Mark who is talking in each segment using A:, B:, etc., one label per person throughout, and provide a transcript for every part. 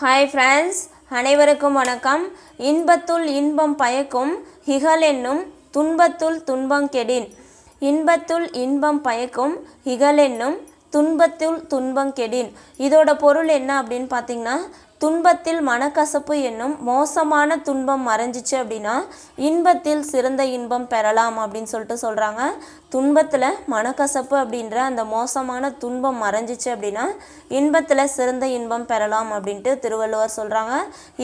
A: hi friends அனைவருக்கும் வணக்கம் இன்பத்துள் இன்பம் பயக்கும் ஹிகல் என்னும் துன்பத்துள் துன்பம் கெடின் இன்பத்துள் இன்பம் பயக்கும் ஹிகல் என்னும் துன்பத்துள் துன்பம் கெடின் இதோட பொருள் என்ன அப்படின்னு பார்த்தீங்கன்னா துன்பத்தில் மனக்கசப்பு என்னும் மோசமான துன்பம் மறைஞ்சிச்சு அப்படின்னா இன்பத்தில் சிறந்த இன்பம் பெறலாம் அப்படின்னு சொல்லிட்டு சொல்கிறாங்க துன்பத்தில் மனக்கசப்பு அப்படின்ற அந்த மோசமான துன்பம் மறைஞ்சிச்சு அப்படின்னா இன்பத்தில் சிறந்த இன்பம் பெறலாம் அப்படின்ட்டு திருவள்ளுவர் சொல்கிறாங்க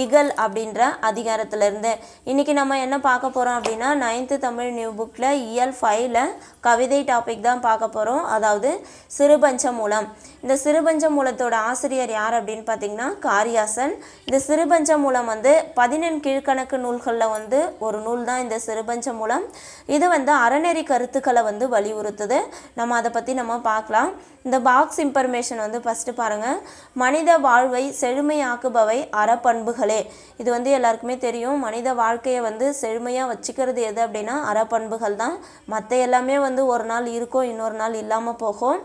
A: இகல் அப்படின்ற அதிகாரத்திலேருந்து இன்றைக்கி நம்ம என்ன பார்க்க போகிறோம் அப்படின்னா நைன்த்து தமிழ் நியூ புக்கில் இயல் ஃபைவ்ல கவிதை டாபிக் தான் பார்க்க போகிறோம் அதாவது சிறுபஞ்ச மூலம் இந்த சிறுபஞ்ச மூலத்தோட ஆசிரியர் யார் அப்படின்னு பார்த்தீங்கன்னா காரியாசன் இந்த சிறுபஞ்ச மூலம் வந்து பதினெண் கீழ்கணக்கு நூல்களில் வந்து ஒரு நூல் தான் இந்த சிறுபஞ்ச மூலம் இது வந்து அறநெறி கருத்துக்களை வந்து வலியுறுத்துது நம்ம அதை பற்றி நம்ம பார்க்கலாம் இந்த பாக்ஸ் இன்ஃபர்மேஷன் வந்து ஃபஸ்ட்டு பாருங்கள் மனித வாழ்வை செழுமையாக்குபவை அறப்பண்புகளே இது வந்து எல்லாருக்குமே தெரியும் மனித வாழ்க்கையை வந்து செழுமையாக வச்சுக்கிறது எது அப்படின்னா அறப்பண்புகள் தான் மற்ற எல்லாமே வந்து வந்து ஒரு நாள் இருக்கும் இன்னொரு நாள் இல்லாமல் போகும்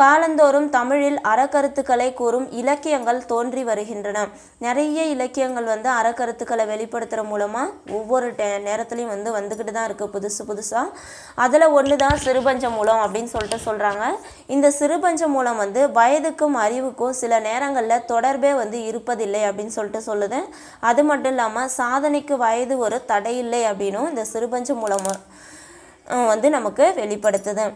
A: காலந்தோறும் தமிழில் அறக்கருத்துக்களை கூறும் இலக்கியங்கள் தோன்றி வருகின்றன நிறைய இலக்கியங்கள் வந்து அறக்கருத்துக்களை வெளிப்படுத்துகிற மூலமாக ஒவ்வொரு டே நேரத்துலையும் வந்து வந்துக்கிட்டு தான் இருக்குது புதுசு புதுசாக அதில் ஒன்று தான் சிறுபஞ்ச மூலம் அப்படின்னு சொல்லிட்டு சொல்கிறாங்க இந்த சிறுபஞ்ச மூலம் வந்து வயதுக்கும் அறிவுக்கும் சில நேரங்களில் தொடர்பே வந்து இருப்பதில்லை அப்படின்னு சொல்லிட்டு சொல்லுது அது மட்டும் இல்லாமல் சாதனைக்கு வயது ஒரு தடையில்லை அப்படின்னும் இந்த சிறுபஞ்ச மூலம் வந்து நமக்கு வெளிப்படுத்துது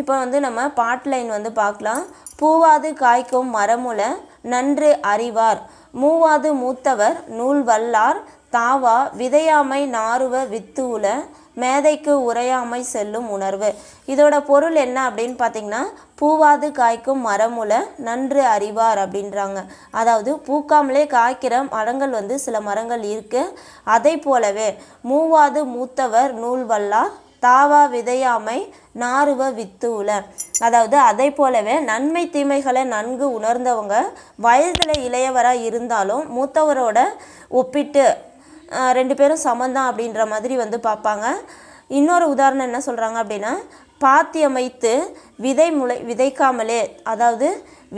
A: இப்போ வந்து நம்ம பாட்லைன் வந்து பார்க்கலாம் பூவாது காய்க்கும் மரமுல நன்று அறிவார் மூவாது மூத்தவர் நூல் வல்லார் தாவா விதையாமை நாருவ வித்துவுல மேதைக்கு உரையாமை செல்லும் உணர்வு இதோட பொருள் என்ன அப்படின்னு பார்த்தீங்கன்னா பூவாது காய்க்கும் மரமுல நன்று அறிவார் அப்படின்றாங்க அதாவது பூக்காமலே காய்க்கிற மரங்கள் வந்து சில மரங்கள் இருக்குது அதை போலவே மூவாது மூத்தவர் நூல் வல்லார் தாவா விதையாமை நாருவ வித்துவுல அதாவது அதை போலவே நன்மை தீமைகளை நன்கு உணர்ந்தவங்க வயதில் இளையவராக இருந்தாலும் மூத்தவரோட ஒப்பிட்டு ரெண்டு பேரும் சமந்தான் அப்படின்ற மாதிரி வந்து பார்ப்பாங்க இன்னொரு உதாரணம் என்ன சொல்கிறாங்க அப்படின்னா பாத்தியமைத்து விதை முளை விதைக்காமலே அதாவது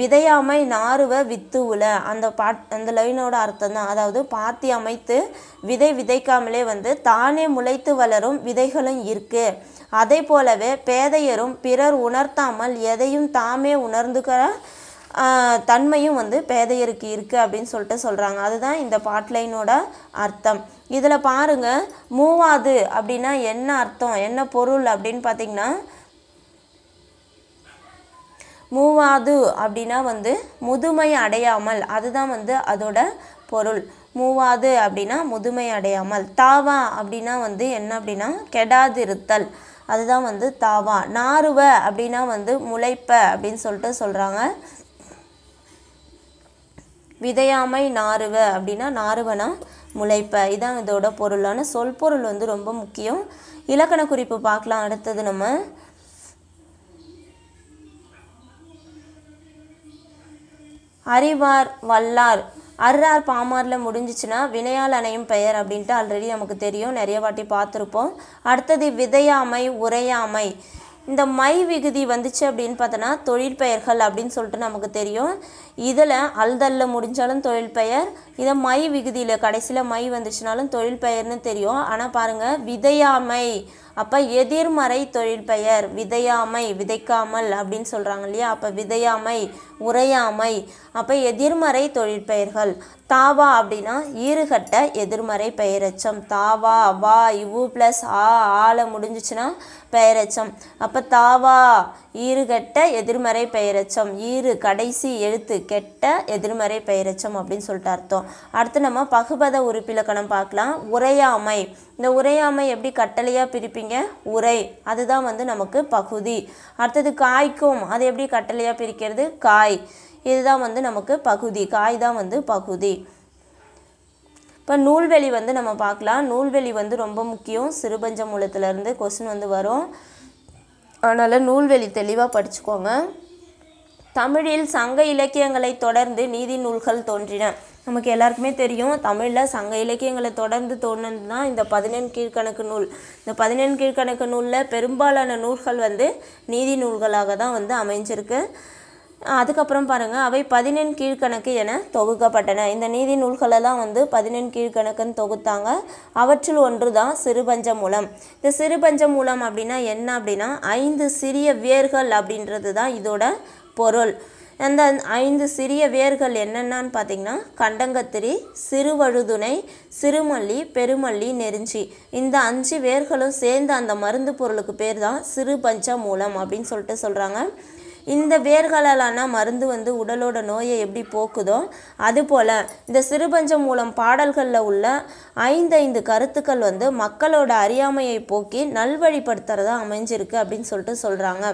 A: விதையாமை நாறுவ வித்து உல அந்த பாட் அந்த லைனோட அர்த்தம் தான் அதாவது பாத்தி அமைத்து விதை விதைக்காமலே வந்து தானே முளைத்து வளரும் விதைகளும் இருக்குது அதே போலவே பேதையரும் பிறர் உணர்த்தாமல் எதையும் தாமே உணர்ந்துக்கிற தன்மையும் வந்து பேதையருக்கு இருக்குது அப்படின்னு சொல்லிட்டு சொல்கிறாங்க அதுதான் இந்த பாட்லைனோட அர்த்தம் இதில் பாருங்கள் மூவாது அப்படின்னா என்ன அர்த்தம் என்ன பொருள் அப்படின்னு பார்த்திங்கன்னா மூவாது அப்படின்னா வந்து முதுமை அடையாமல் அதுதான் வந்து அதோட பொருள் மூவாது அப்படின்னா முதுமை அடையாமல் தாவா அப்படின்னா வந்து என்ன அப்படின்னா கெடாதிருத்தல் அதுதான் வந்து தாவா நாருவ அப்படின்னா வந்து முளைப்ப அப்படின்னு சொல்லிட்டு சொல்கிறாங்க விதையாமை நாருவ அப்படின்னா நாருவனா முளைப்பை இதான் இதோட பொருளான சொல் பொருள் வந்து ரொம்ப முக்கியம் இலக்கண குறிப்பு பார்க்கலாம் அடுத்தது நம்ம அறிவார் வல்லார் அர்றார் பாமாரில் முடிஞ்சிச்சுன்னா வினையால் அணையும் பெயர் அப்படின்ட்டு ஆல்ரெடி நமக்கு தெரியும் நிறைய வாட்டி பார்த்துருப்போம் அடுத்தது விதையாமை உரையாமை இந்த மை விகுதி வந்துச்சு அப்படின்னு பார்த்தோன்னா தொழில் பெயர்கள் அப்படின்னு சொல்லிட்டு நமக்கு தெரியும் இதில் அல்தல்ல முடிஞ்சாலும் தொழில் பெயர் இதை மை விகுதியில் கடைசியில் மை வந்துச்சுனாலும் தொழில் பெயர்னு தெரியும் ஆனால் பாருங்கள் விதையாமை அப்போ எதிர்மறை தொழிற்பெயர் விதையாமை விதைக்காமல் அப்படின்னு சொல்கிறாங்க இல்லையா அப்போ விதையாமை உரையாமை அப்போ எதிர்மறை தொழிற்பெயர்கள் தாவா அப்படின்னா ஈறுகட்ட எதிர்மறை பெயரச்சம் தாவா வா இவு ப்ளஸ் ஆ ஆல முடிஞ்சிச்சுன்னா பெயரச்சம் அப்போ தாவா ஈறுகெட்ட எதிர்மறை பெயரச்சம் ஈறு கடைசி எழுத்து கெட்ட எதிர்மறை பெயரச்சம் அப்படின்னு சொல்லிட்டு அர்த்தம் அடுத்து நம்ம பகுபத உறுப்பிலக்கணம் பார்க்கலாம் உரையாமை இந்த உரையாமை எப்படி கட்டளையாக பிரிப்பீங்க உரை அதுதான் வந்து நமக்கு பகுதி அடுத்தது காய்க்கும் அது எப்படி கட்டளையாக பிரிக்கிறது காய் இதுதான் வந்து நமக்கு பகுதி காய் தான் வந்து பகுதி இப்போ நூல்வெளி வந்து நம்ம பார்க்கலாம் நூல்வெளி வந்து ரொம்ப முக்கியம் சிறுபஞ்ச மூலத்துலேருந்து கொஸ்டின் வந்து வரும் அதனால் நூல்வெளி தெளிவாக படிச்சுக்கோங்க தமிழில் சங்க இலக்கியங்களை தொடர்ந்து நீதி நூல்கள் தோன்றின நமக்கு எல்லாருக்குமே தெரியும் தமிழில் சங்க இலக்கியங்களை தொடர்ந்து தோணுது தான் இந்த பதினெண் கீழ்கணக்கு நூல் இந்த பதினெண் கீழ்கணக்கு நூலில் பெரும்பாலான நூல்கள் வந்து நீதி நூல்களாக தான் வந்து அமைஞ்சிருக்கு அதுக்கப்புறம் பாருங்கள் அவை பதினெண் கீழ்கணக்கு என தொகுக்கப்பட்டன இந்த நீதி நூல்களெல்லாம் வந்து பதினெண் கீழ்கணக்குன்னு தொகுத்தாங்க அவற்றில் ஒன்று தான் சிறுபஞ்ச மூலம் இந்த சிறுபஞ்ச மூலம் அப்படின்னா என்ன அப்படின்னா ஐந்து சிறிய வேர்கள் அப்படின்றது தான் இதோட பொருள் அந்த ஐந்து சிறிய வேர்கள் என்னென்னான்னு பார்த்தீங்கன்னா கண்டங்கத்திரி சிறுவழுதுணை சிறுமல்லி பெருமல்லி நெருஞ்சி இந்த அஞ்சு வேர்களும் சேர்ந்து அந்த மருந்து பொருளுக்கு பேர் தான் சிறுபஞ்ச மூலம் அப்படின்னு சொல்லிட்டு சொல்கிறாங்க இந்த வேர்களாலான மருந்து வந்து உடலோட நோயை எப்படி போக்குதோ அதுபோல் இந்த சிறுபஞ்சம் மூலம் பாடல்களில் உள்ள ஐந்தைந்து கருத்துக்கள் வந்து மக்களோட அறியாமையை போக்கி நல்வழிப்படுத்துறதா அமைஞ்சிருக்கு அப்படின்னு சொல்லிட்டு சொல்கிறாங்க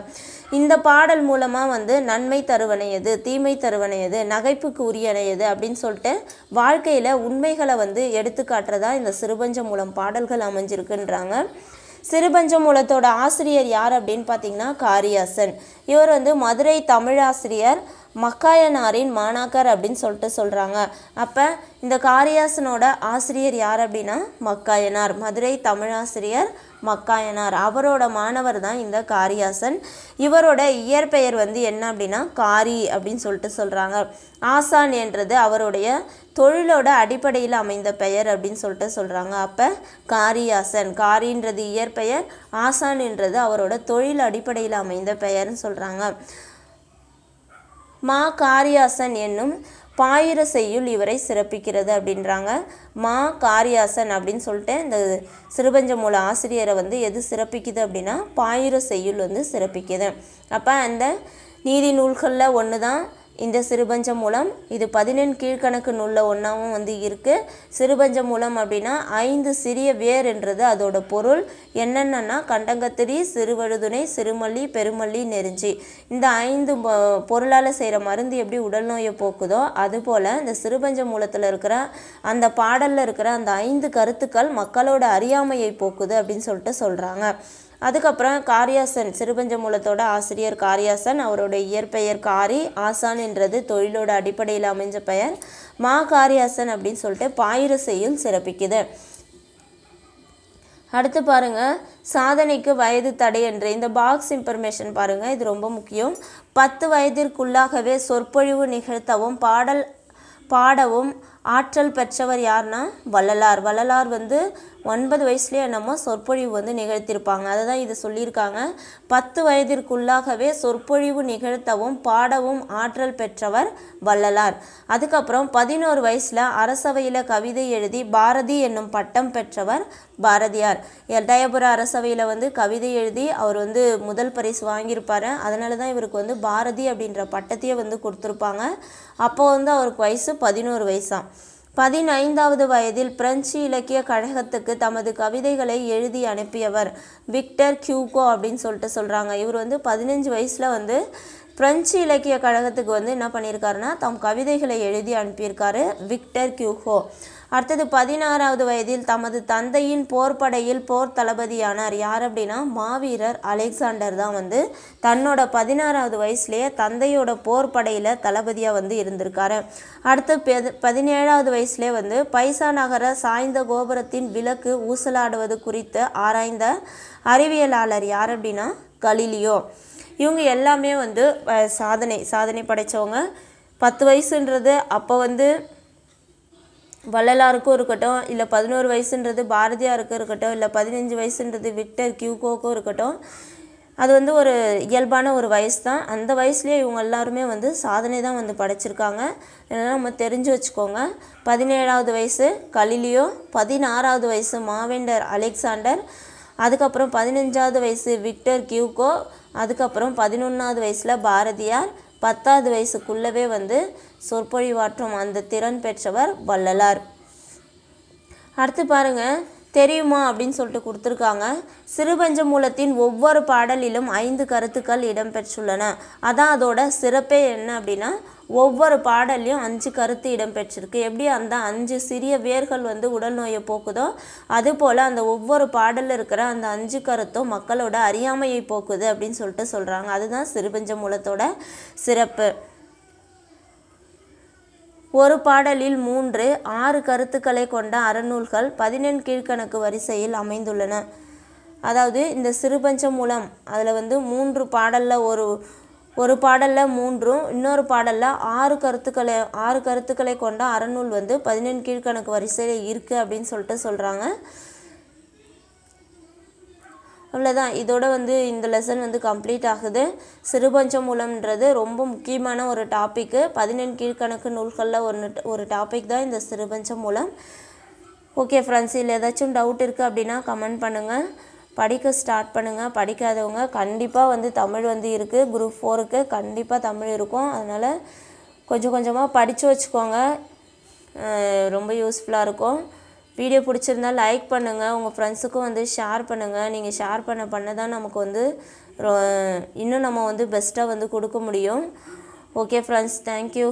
A: இந்த பாடல் மூலமாக வந்து நன்மை தருவனையது தீமை தருவனையது நகைப்புக்கு உரியனையது அப்படின்னு சொல்லிட்டு வாழ்க்கையில் உண்மைகளை வந்து எடுத்துக்காட்டுறதா இந்த சிறுபஞ்சம் மூலம் பாடல்கள் அமைஞ்சிருக்குன்றாங்க சிறுபஞ்சமூலத்தோட ஆசிரியர் யார் அப்படின்னு பார்த்தீங்கன்னா காரியாசன் இவர் வந்து மதுரை தமிழாசிரியர் மக்காயனாரின் மாணாக்கர் அப்படின்னு சொல்லிட்டு சொல்கிறாங்க அப்போ இந்த காரியாசனோட ஆசிரியர் யார் அப்படின்னா மக்காயனார் மதுரை தமிழாசிரியர் மக்காயனார் அவரோட மாணவர் தான் இந்த காரியாசன் இவரோட இயற்பெயர் வந்து என்ன அப்படின்னா காரி அப்படின்னு சொல்லிட்டு சொல்கிறாங்க ஆசான் என்றது அவருடைய தொழிலோட அடிப்படையில் அமைந்த பெயர் அப்படின்னு சொல்லிட்டு சொல்கிறாங்க அப்போ காரியாசன் காரின்றது இயற்பெயர் ஆசான்ன்றது அவரோட தொழில் அடிப்படையில் அமைந்த பெயர்னு சொல்கிறாங்க மா காரியாசன் என்னும் பாயிர செய்யுள் இவரை சிறப்பிக்கிறது அப்படின்றாங்க மா காரியாசன் அப்படின்னு சொல்லிட்டு இந்த சிறுபஞ்சமூல ஆசிரியரை வந்து எது சிறப்பிக்குது அப்படின்னா பாயிர செய்யுள் வந்து சிறப்பிக்குது அப்போ அந்த நீதி நூல்களில் ஒன்று தான் இந்த சிறுபஞ்சம் மூலம் இது பதினெண் கீழ்கணக்கு நூலில் ஒன்றாவும் வந்து இருக்குது சிறுபஞ்சம் மூலம் அப்படின்னா ஐந்து சிறிய வேர் என்றது அதோட பொருள் என்னென்னா கண்டங்கத்திரி சிறுவழுதுணை சிறுமல்லி பெருமல்லி நெருஞ்சி இந்த ஐந்து பொருளால் செய்கிற மருந்து எப்படி உடல் நோயை போக்குதோ அதுபோல் இந்த சிறுபஞ்சம் மூலத்தில் இருக்கிற அந்த பாடலில் இருக்கிற அந்த ஐந்து கருத்துக்கள் மக்களோட அறியாமையை போக்குது அப்படின்னு சொல்லிட்டு சொல்கிறாங்க அதுக்கப்புறம் காரியாசன் சிறுபஞ்சமூலத்தோட ஆசிரியர் காரியாசன் அவரோட இயற்பெயர் காரி ஆசான் என்றது தொழிலோட அடிப்படையில் அமைஞ்ச பெயர் மா காரியாசன் அப்படின்னு சொல்லிட்டு பாயிரசையில் சிறப்பிக்குது அடுத்து பாருங்கள் சாதனைக்கு வயது தடை என்ற இந்த பாக்ஸ் இன்ஃபர்மேஷன் பாருங்கள் இது ரொம்ப முக்கியம் பத்து வயதிற்குள்ளாகவே சொற்பொழிவு நிகழ்த்தவும் பாடல் பாடவும் ஆற்றல் பெற்றவர் யார்னா வள்ளலார் வள்ளலார் வந்து ஒன்பது வயசுலேயே என்னமோ சொற்பொழிவு வந்து நிகழ்த்தியிருப்பாங்க அதை தான் இது சொல்லியிருக்காங்க பத்து வயதிற்குள்ளாகவே சொற்பொழிவு நிகழ்த்தவும் பாடவும் ஆற்றல் பெற்றவர் வள்ளலார் அதுக்கப்புறம் பதினோரு வயசில் அரசவையில் கவிதை எழுதி பாரதி என்னும் பட்டம் பெற்றவர் பாரதியார் எட்டயபுர அரசவையில் வந்து கவிதை எழுதி அவர் வந்து முதல் பரிசு வாங்கியிருப்பார் அதனால தான் இவருக்கு வந்து பாரதி அப்படின்ற பட்டத்தையே வந்து கொடுத்துருப்பாங்க அப்போ வந்து அவருக்கு வயசு பதினோரு வயசாக பதினைந்தாவது வயதில் பிரெஞ்சு இலக்கிய கழகத்துக்கு தமது கவிதைகளை எழுதி அனுப்பியவர் விக்டர் கியூகோ அப்படின்னு சொல்லிட்டு சொல்கிறாங்க இவர் வந்து பதினஞ்சு வயசில் வந்து பிரெஞ்சு இலக்கிய கழகத்துக்கு வந்து என்ன பண்ணியிருக்காருன்னா தம் கவிதைகளை எழுதி அனுப்பியிருக்காரு விக்டர் கியூகோ அடுத்தது பதினாறாவது வயதில் தமது தந்தையின் போர்படையில் போர் தளபதியானார் யார் அப்படின்னா மாவீரர் அலெக்சாண்டர் தான் வந்து தன்னோட பதினாறாவது வயசுலேயே தந்தையோட படையில் தளபதியாக வந்து இருந்திருக்காரு அடுத்து பதினேழாவது வயசுலேயே வந்து பைசா நகர சாய்ந்த கோபுரத்தின் விளக்கு ஊசலாடுவது குறித்து ஆராய்ந்த அறிவியலாளர் யார் அப்படின்னா கலிலியோ இவங்க எல்லாமே வந்து சாதனை சாதனை படைத்தவங்க பத்து வயசுன்றது அப்போ வந்து வள்ளலாருக்கும் இருக்கட்டும் இல்லை பதினோரு வயசுன்றது பாரதியாருக்கும் இருக்கட்டும் இல்லை பதினஞ்சு வயசுன்றது விக்டர் கியூகோக்கும் இருக்கட்டும் அது வந்து ஒரு இயல்பான ஒரு வயசு தான் அந்த வயசுலேயே இவங்க எல்லாருமே வந்து சாதனை தான் வந்து படைச்சிருக்காங்க இதெல்லாம் நம்ம தெரிஞ்சு வச்சுக்கோங்க பதினேழாவது வயசு கலிலியோ பதினாறாவது வயசு மாவேண்டர் அலெக்சாண்டர் அதுக்கப்புறம் பதினஞ்சாவது வயசு விக்டர் கியூகோ அதுக்கப்புறம் பதினொன்றாவது வயசில் பாரதியார் பத்தாவது வயசுக்குள்ளவே வந்து சொற்பொழிவாற்றும் அந்த திறன் பெற்றவர் வள்ளலார் அடுத்து பாருங்கள் தெரியுமா அப்படின்னு சொல்லிட்டு கொடுத்துருக்காங்க சிறுபஞ்சமூலத்தின் ஒவ்வொரு பாடலிலும் ஐந்து கருத்துக்கள் இடம்பெற்றுள்ளன அதான் அதோட சிறப்பே என்ன அப்படின்னா ஒவ்வொரு பாடல்லையும் அஞ்சு கருத்து இடம்பெற்றிருக்கு எப்படி அந்த அஞ்சு சிறிய வேர்கள் வந்து உடல் நோயை போக்குதோ அது போல் அந்த ஒவ்வொரு பாடலில் இருக்கிற அந்த அஞ்சு கருத்தும் மக்களோட அறியாமையை போக்குது அப்படின்னு சொல்லிட்டு சொல்கிறாங்க அதுதான் சிறுபஞ்சமூலத்தோட சிறப்பு ஒரு பாடலில் மூன்று ஆறு கருத்துக்களை கொண்ட அறநூல்கள் பதினெண் கீழ்கணக்கு வரிசையில் அமைந்துள்ளன அதாவது இந்த சிறுபஞ்ச மூலம் அதில் வந்து மூன்று பாடலில் ஒரு ஒரு பாடலில் மூன்றும் இன்னொரு பாடலில் ஆறு கருத்துக்களை ஆறு கருத்துக்களை கொண்ட அறநூல் வந்து பதினெண் கீழ்கணக்கு வரிசையில் இருக்குது அப்படின்னு சொல்லிட்டு சொல்கிறாங்க அவ்வளோதான் இதோட வந்து இந்த லெசன் வந்து கம்ப்ளீட் ஆகுது சிறுபஞ்ச மூலம்ன்றது ரொம்ப முக்கியமான ஒரு டாப்பிக்கு பதினெண் கீழ்கணக்கு நூல்களில் ஒன்று ஒரு டாபிக் தான் இந்த சிறுபஞ்ச மூலம் ஓகே ஃப்ரெண்ட்ஸ் இல்லை ஏதாச்சும் டவுட் இருக்குது அப்படின்னா கமெண்ட் பண்ணுங்கள் படிக்க ஸ்டார்ட் பண்ணுங்கள் படிக்காதவங்க கண்டிப்பாக வந்து தமிழ் வந்து இருக்குது குரூப் ஃபோருக்கு கண்டிப்பாக தமிழ் இருக்கும் அதனால் கொஞ்சம் கொஞ்சமாக படித்து வச்சுக்கோங்க ரொம்ப யூஸ்ஃபுல்லாக இருக்கும் வீடியோ பிடிச்சிருந்தா லைக் பண்ணுங்கள் உங்கள் ஃப்ரெண்ட்ஸுக்கும் வந்து ஷேர் பண்ணுங்கள் நீங்கள் ஷேர் பண்ண பண்ண தான் நமக்கு வந்து இன்னும் நம்ம வந்து பெஸ்ட்டாக வந்து கொடுக்க முடியும் ஓகே ஃப்ரெண்ட்ஸ் தேங்க்யூ